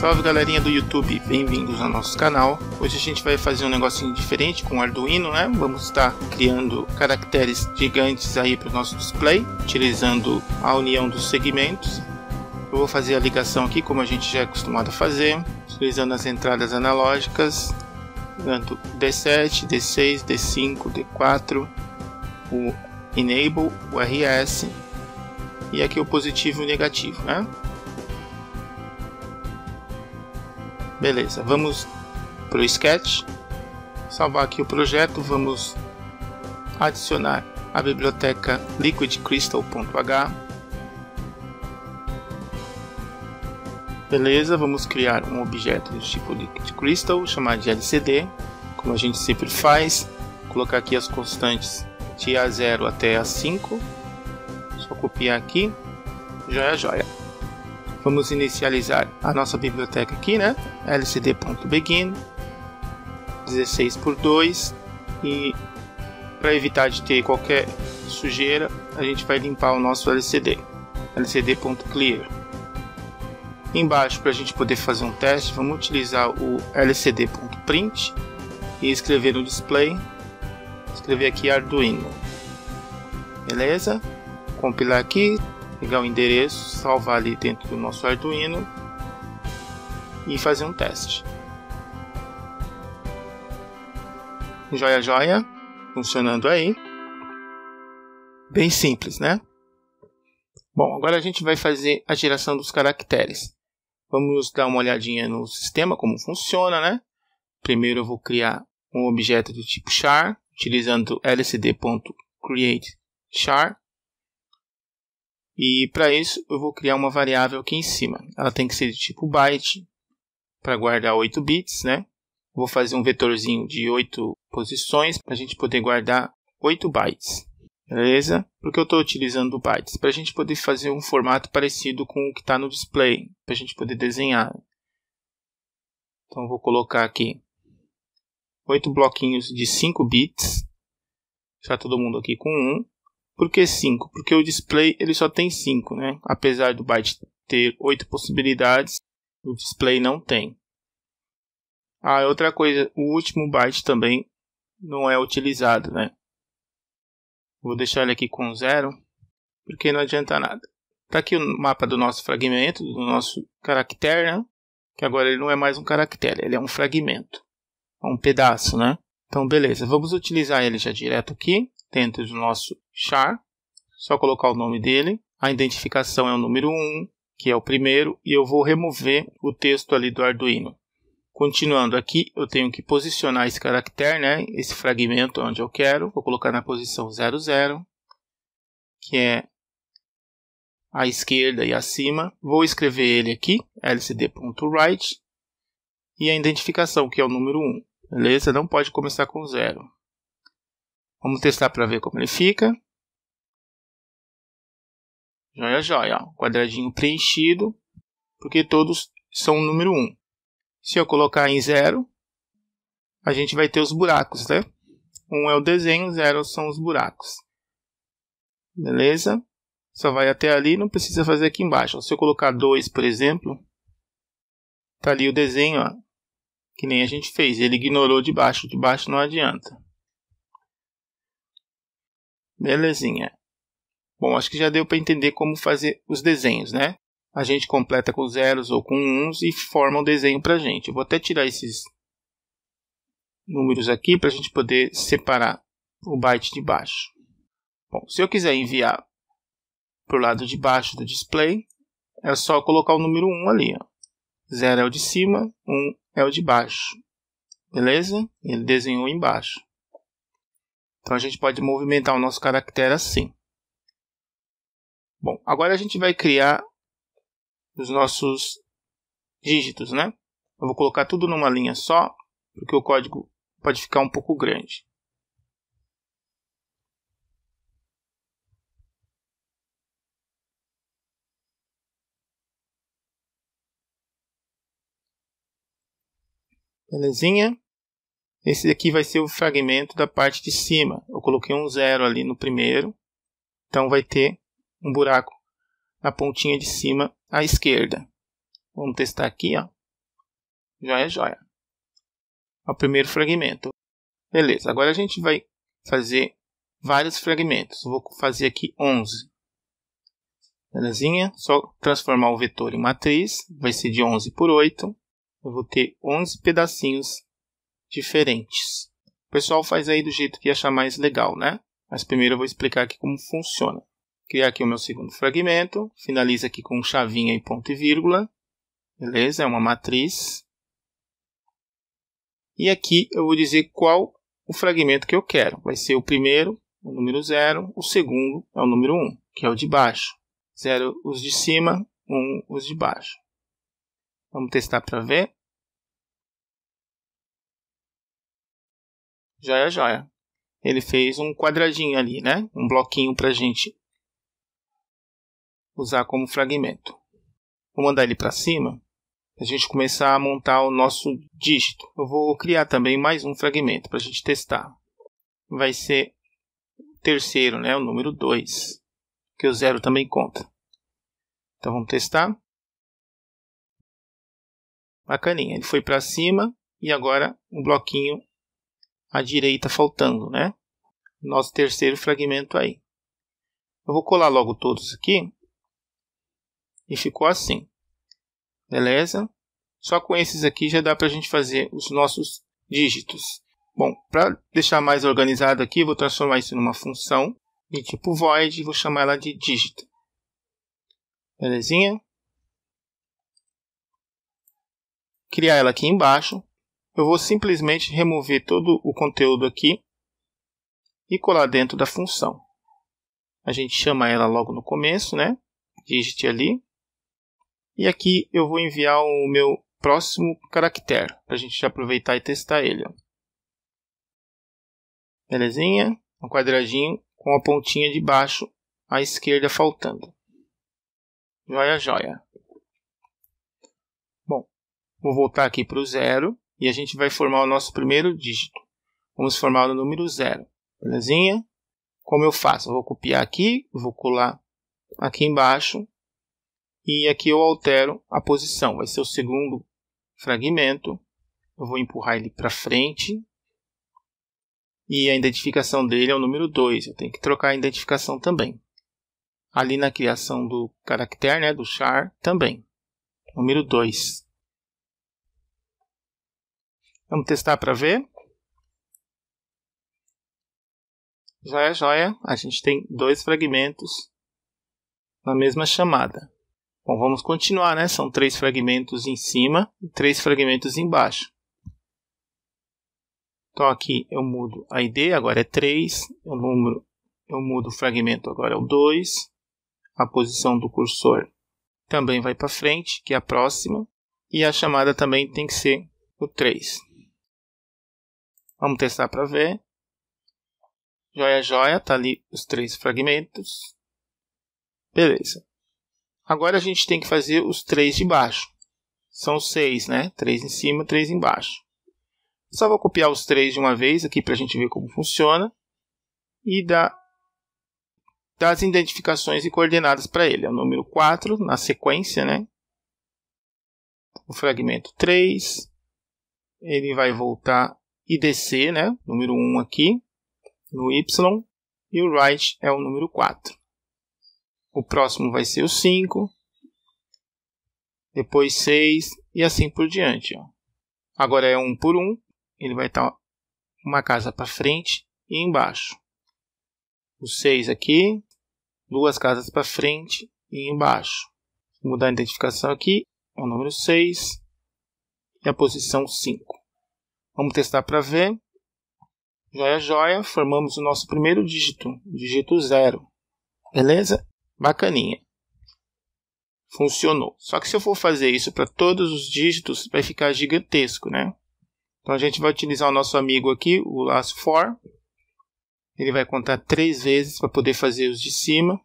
Salve galerinha do YouTube, bem-vindos ao nosso canal. Hoje a gente vai fazer um negocinho diferente com o Arduino, né? Vamos estar criando caracteres gigantes aí para o nosso display, utilizando a união dos segmentos. Eu vou fazer a ligação aqui como a gente já é acostumado a fazer, utilizando as entradas analógicas, tanto D7, D6, D5, D4, o Enable, o RS e aqui o positivo e o negativo, né? Beleza, vamos para o Sketch, salvar aqui o projeto, vamos adicionar a biblioteca liquidcrystal.h. Beleza, vamos criar um objeto do tipo liquidcrystal, chamar de LCD, como a gente sempre faz, colocar aqui as constantes de A0 até A5, só copiar aqui, joia, joia. Vamos inicializar a nossa biblioteca aqui, né? lcd.begin 16 por 2 e para evitar de ter qualquer sujeira, a gente vai limpar o nosso LCD, lcd.clear. Embaixo, para a gente poder fazer um teste, vamos utilizar o lcd.print e escrever no display, escrever aqui Arduino. Beleza? Compilar aqui, pegar o endereço, salvar ali dentro do nosso Arduino e fazer um teste. Joia, joia. Funcionando aí. Bem simples, né? Bom, agora a gente vai fazer a geração dos caracteres. Vamos dar uma olhadinha no sistema, como funciona, né? Primeiro eu vou criar um objeto do tipo char, utilizando char. E para isso eu vou criar uma variável aqui em cima. Ela tem que ser de tipo byte, para guardar 8 bits, né? Vou fazer um vetorzinho de 8 posições para a gente poder guardar 8 bytes. Beleza? Porque eu estou utilizando bytes para a gente poder fazer um formato parecido com o que está no display, para a gente poder desenhar. Então vou colocar aqui 8 bloquinhos de 5 bits. Já todo mundo aqui com 1. Por que 5? Porque o display ele só tem 5, né? Apesar do byte ter 8 possibilidades, o display não tem. Ah, outra coisa, o último byte também não é utilizado, né? Vou deixar ele aqui com zero, porque não adianta nada. Tá aqui o mapa do nosso fragmento, do nosso caractere, né? que agora ele não é mais um caractere, ele é um fragmento, é um pedaço, né? Então, beleza, vamos utilizar ele já direto aqui, dentro do nosso char, só colocar o nome dele, a identificação é o número 1, que é o primeiro, e eu vou remover o texto ali do Arduino. Continuando aqui, eu tenho que posicionar esse caractere, né, esse fragmento onde eu quero. Vou colocar na posição 00, que é à esquerda e acima. Vou escrever ele aqui, lcd.write, e a identificação, que é o número 1. Beleza? Não pode começar com zero. Vamos testar para ver como ele fica. Joia, joia. Ó. Quadradinho preenchido, porque todos são o número 1. Se eu colocar em zero, a gente vai ter os buracos, né? Um é o desenho, zero são os buracos. Beleza? Só vai até ali, não precisa fazer aqui embaixo. Se eu colocar 2, por exemplo, tá ali o desenho, ó, que nem a gente fez. Ele ignorou de baixo, de baixo não adianta. Belezinha. Bom, acho que já deu para entender como fazer os desenhos, né? a gente completa com zeros ou com uns e forma um desenho para a gente. Eu vou até tirar esses números aqui para a gente poder separar o byte de baixo. Bom, se eu quiser enviar para o lado de baixo do display, é só colocar o número 1 ali. Ó. 0 é o de cima, 1 é o de baixo. Beleza? Ele desenhou embaixo. Então a gente pode movimentar o nosso caractere assim. Bom, agora a gente vai criar os nossos dígitos, né? Eu vou colocar tudo numa linha só, porque o código pode ficar um pouco grande. Belezinha? Esse aqui vai ser o fragmento da parte de cima. Eu coloquei um zero ali no primeiro, então vai ter um buraco na pontinha de cima à esquerda. Vamos testar aqui, ó. Joia, joia. O primeiro fragmento. Beleza, agora a gente vai fazer vários fragmentos. Vou fazer aqui 11. Belezinha? Só transformar o vetor em matriz. Vai ser de 11 por 8. Eu vou ter 11 pedacinhos diferentes. O pessoal faz aí do jeito que achar mais legal, né? Mas primeiro eu vou explicar aqui como funciona criar aqui o meu segundo fragmento, finaliza aqui com chavinha e ponto e vírgula, beleza? É uma matriz. E aqui eu vou dizer qual o fragmento que eu quero. Vai ser o primeiro, o número 0, o segundo é o número 1, um, que é o de baixo. 0 os de cima, 1 um, os de baixo. Vamos testar para ver. Joia, joia. Ele fez um quadradinho ali, né? Um bloquinho para gente usar como fragmento. Vou mandar ele para cima a gente começar a montar o nosso dígito. Eu vou criar também mais um fragmento para a gente testar. Vai ser o terceiro, né? o número 2, que o zero também conta. Então vamos testar. Bacaninha, ele foi para cima e agora um bloquinho à direita faltando, né? Nosso terceiro fragmento aí. Eu vou colar logo todos aqui e ficou assim. Beleza? Só com esses aqui já dá para a gente fazer os nossos dígitos. Bom, para deixar mais organizado aqui, vou transformar isso numa função de tipo void e vou chamar ela de dígito. Belezinha? Criar ela aqui embaixo. Eu vou simplesmente remover todo o conteúdo aqui e colar dentro da função. A gente chama ela logo no começo, né? Digit ali. E aqui eu vou enviar o meu próximo caractere, para a gente aproveitar e testar ele. Belezinha? Um quadradinho com a pontinha de baixo à esquerda faltando. Joia, joia. Bom, vou voltar aqui para o zero e a gente vai formar o nosso primeiro dígito. Vamos formar o número zero. Belezinha? Como eu faço? Eu vou copiar aqui, vou colar aqui embaixo e aqui eu altero a posição. Vai ser o segundo fragmento. Eu vou empurrar ele para frente. E a identificação dele é o número 2. Eu tenho que trocar a identificação também. Ali na criação do caractere, né, do char, também. Número 2. Vamos testar para ver. Joia, joia. A gente tem dois fragmentos na mesma chamada. Bom, vamos continuar, né? São três fragmentos em cima e três fragmentos embaixo. Então aqui eu mudo a ID, agora é 3, eu, é número, eu mudo o fragmento, agora é o 2. A posição do cursor também vai para frente, que é a próxima, e a chamada também tem que ser o 3. Vamos testar para ver. Joia, joia, tá ali os três fragmentos. Beleza. Agora a gente tem que fazer os três de baixo. São seis, né? Três em cima, três embaixo. Só vou copiar os três de uma vez aqui para a gente ver como funciona. E dar das identificações e coordenadas para ele. É o número 4 na sequência, né? O fragmento 3. Ele vai voltar e descer, né? Número 1 aqui, no Y. E o right é o número 4 o próximo vai ser o 5, depois 6 e assim por diante. Ó. Agora é um por um, ele vai estar tá uma casa para frente e embaixo. O 6 aqui, duas casas para frente e embaixo. Vou mudar a identificação aqui, é o número 6 e a posição 5. Vamos testar para ver. Joia, joia, formamos o nosso primeiro dígito, dígito 0. Beleza? Bacaninha. Funcionou. Só que se eu for fazer isso para todos os dígitos, vai ficar gigantesco, né? Então a gente vai utilizar o nosso amigo aqui, o laço for. Ele vai contar três vezes para poder fazer os de cima.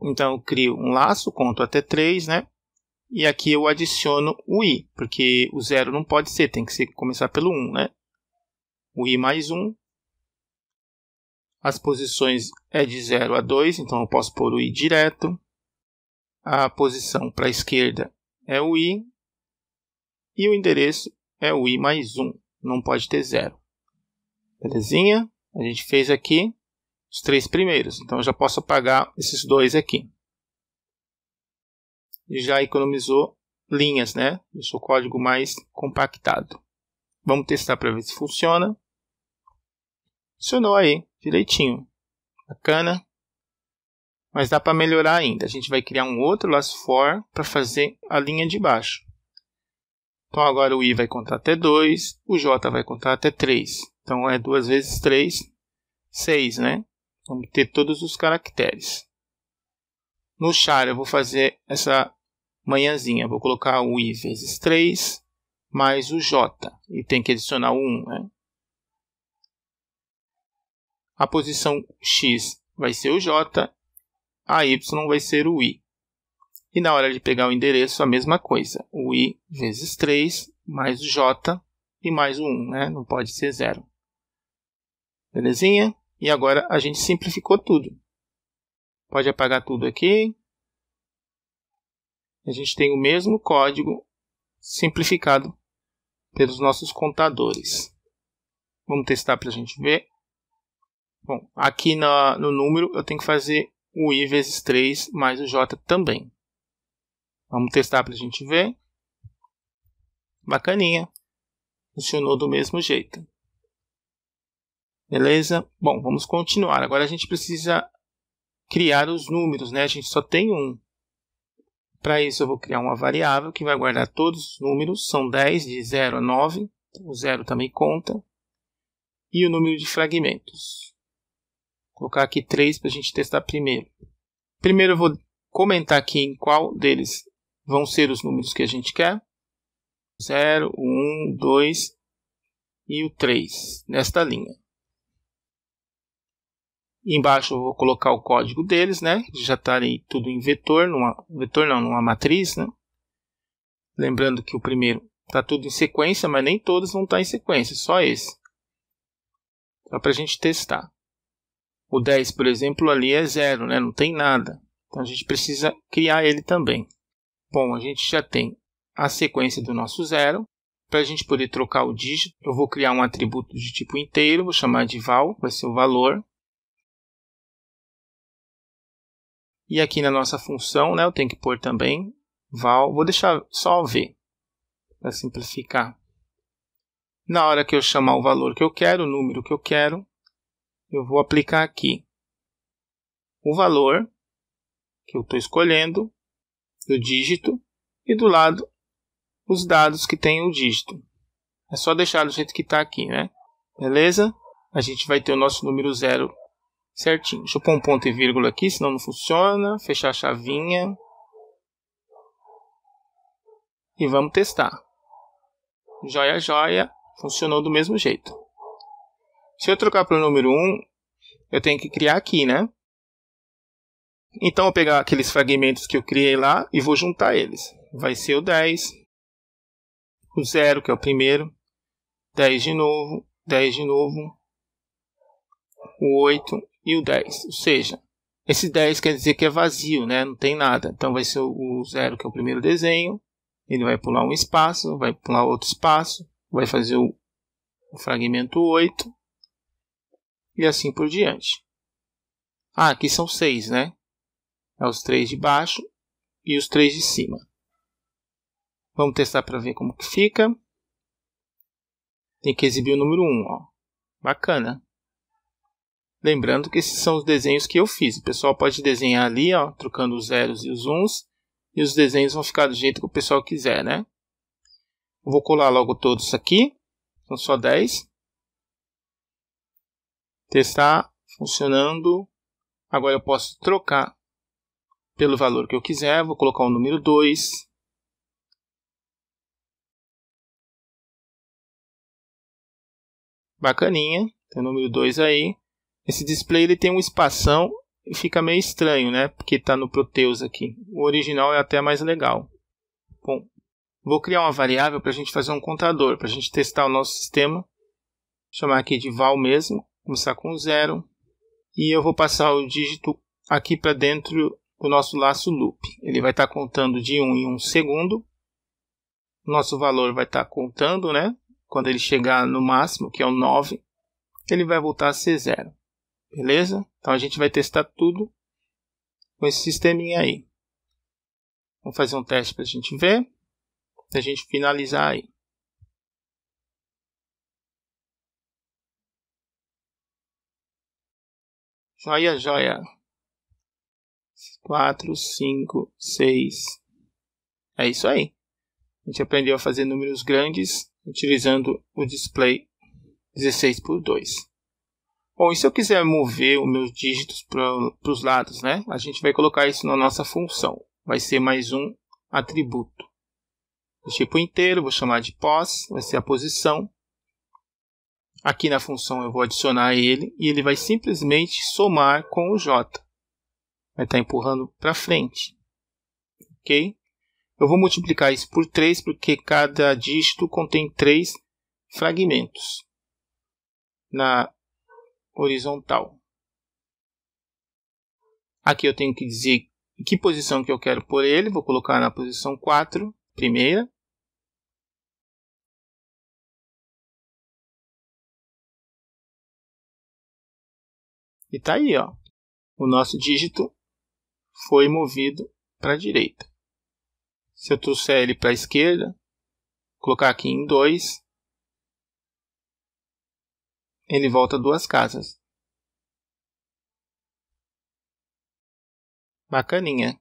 Então eu crio um laço, conto até três né? E aqui eu adiciono o i, porque o zero não pode ser, tem que ser, começar pelo 1, um, né? O i mais 1, um, as posições é de 0 a 2, então eu posso pôr o i direto. A posição para a esquerda é o i. E o endereço é o i mais 1, não pode ter zero. Belezinha? A gente fez aqui os três primeiros, então eu já posso apagar esses dois aqui. E já economizou linhas, né? Deixou o código mais compactado. Vamos testar para ver se funciona. Funcionou aí direitinho. Bacana? Mas dá para melhorar ainda. A gente vai criar um outro laço for para fazer a linha de baixo. Então agora o i vai contar até 2, o j vai contar até 3. Então é 2 vezes 3, 6, né? Vamos ter todos os caracteres. No char eu vou fazer essa manhãzinha. Vou colocar o i vezes 3 mais o j. E tem que adicionar o 1, né? a posição X vai ser o J, a Y vai ser o I. E na hora de pegar o endereço, a mesma coisa. O I vezes 3, mais o J e mais o 1, né? Não pode ser zero. Belezinha? E agora a gente simplificou tudo. Pode apagar tudo aqui. A gente tem o mesmo código simplificado pelos nossos contadores. Vamos testar para a gente ver. Bom, aqui na, no número eu tenho que fazer o i vezes 3 mais o j também. Vamos testar para a gente ver. Bacaninha. Funcionou do mesmo jeito. Beleza? Bom, vamos continuar. Agora a gente precisa criar os números, né? A gente só tem um. Para isso, eu vou criar uma variável que vai guardar todos os números. São 10, de 0 a 9. O 0 também conta. E o número de fragmentos colocar aqui três para a gente testar primeiro. Primeiro eu vou comentar aqui em qual deles vão ser os números que a gente quer. 0, 1, 2 e o 3, nesta linha. Embaixo eu vou colocar o código deles, né? Já estarem tá tudo em vetor, numa, vetor não, numa matriz, né? Lembrando que o primeiro está tudo em sequência, mas nem todos vão estar tá em sequência, só esse. Só para a gente testar. O 10, por exemplo, ali é zero, né? não tem nada. Então a gente precisa criar ele também. Bom, a gente já tem a sequência do nosso zero. Para a gente poder trocar o dígito, eu vou criar um atributo de tipo inteiro, vou chamar de val, vai ser o valor. E aqui na nossa função, né, eu tenho que pôr também val, vou deixar só v, para simplificar. Na hora que eu chamar o valor que eu quero, o número que eu quero, eu vou aplicar aqui o valor que eu estou escolhendo do dígito e do lado os dados que tem o dígito. É só deixar do jeito que está aqui, né? Beleza? A gente vai ter o nosso número zero certinho. Deixa eu pôr um ponto e vírgula aqui, senão não funciona. Fechar a chavinha. E vamos testar. Joia, joia. Funcionou do mesmo jeito. Se eu trocar para o número 1, eu tenho que criar aqui, né? Então, eu vou pegar aqueles fragmentos que eu criei lá e vou juntar eles. Vai ser o 10, o 0, que é o primeiro, 10 de novo, 10 de novo, o 8 e o 10. Ou seja, esse 10 quer dizer que é vazio, né? não tem nada. Então, vai ser o 0, que é o primeiro desenho, ele vai pular um espaço, vai pular outro espaço, vai fazer o, fragmento 8, e assim por diante. Ah, aqui são seis, né? É os três de baixo e os três de cima. Vamos testar para ver como que fica. Tem que exibir o número 1, um, ó. Bacana. Lembrando que esses são os desenhos que eu fiz. O pessoal pode desenhar ali, ó, trocando os zeros e os uns. E os desenhos vão ficar do jeito que o pessoal quiser, né? Eu vou colar logo todos aqui. São só 10 testar funcionando. Agora eu posso trocar pelo valor que eu quiser, vou colocar o número 2. Bacaninha, tem o número 2 aí. Esse display ele tem um espação e fica meio estranho, né? Porque está no Proteus aqui. O original é até mais legal. Bom, vou criar uma variável para a gente fazer um contador, para a gente testar o nosso sistema. Vou chamar aqui de val mesmo começar com zero e eu vou passar o dígito aqui para dentro do nosso laço loop. Ele vai estar tá contando de 1 um em 1 um segundo. Nosso valor vai estar tá contando, né? Quando ele chegar no máximo, que é o 9, ele vai voltar a ser zero. Beleza? Então a gente vai testar tudo com esse sisteminha aí. Vamos fazer um teste para a gente ver. E a gente finalizar aí. Joia, joia. Quatro, cinco, seis. É isso aí. A gente aprendeu a fazer números grandes utilizando o display 16 por 2. Bom, e se eu quiser mover os meus dígitos para os lados, né? A gente vai colocar isso na nossa função. Vai ser mais um atributo. O tipo inteiro, vou chamar de pós, vai ser a posição. Aqui na função eu vou adicionar ele e ele vai simplesmente somar com o J. Vai estar tá empurrando para frente. Ok? Eu vou multiplicar isso por 3 porque cada dígito contém 3 fragmentos na horizontal. Aqui eu tenho que dizer que posição que eu quero por ele. Vou colocar na posição 4, primeira. E tá aí, ó. O nosso dígito foi movido para a direita. Se eu trouxer ele para a esquerda, colocar aqui em 2, ele volta duas casas. Bacaninha.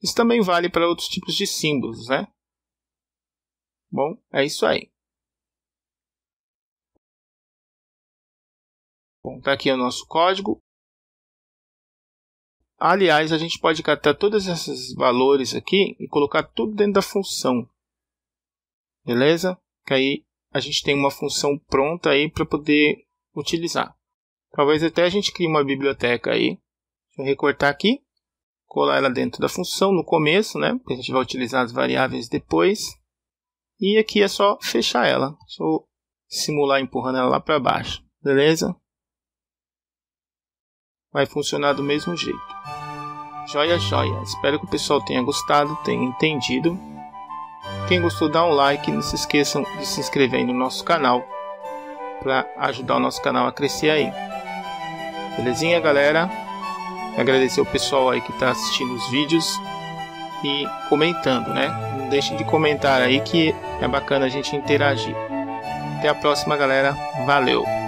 Isso também vale para outros tipos de símbolos, né? Bom, é isso aí. Bom, tá aqui o nosso código. Aliás, a gente pode catar todos esses valores aqui e colocar tudo dentro da função. Beleza? Que aí a gente tem uma função pronta aí para poder utilizar. Talvez até a gente crie uma biblioteca aí. Deixa eu recortar aqui, colar ela dentro da função no começo, né? Porque a gente vai utilizar as variáveis depois. E aqui é só fechar ela. Só simular empurrando ela lá para baixo. Beleza? Vai funcionar do mesmo jeito. Joia, joia. Espero que o pessoal tenha gostado, tenha entendido. Quem gostou, dá um like. Não se esqueçam de se inscrever no nosso canal para ajudar o nosso canal a crescer aí. Belezinha, galera? Agradecer o pessoal aí que está assistindo os vídeos e comentando, né? Não deixe de comentar aí que é bacana a gente interagir. Até a próxima, galera. Valeu!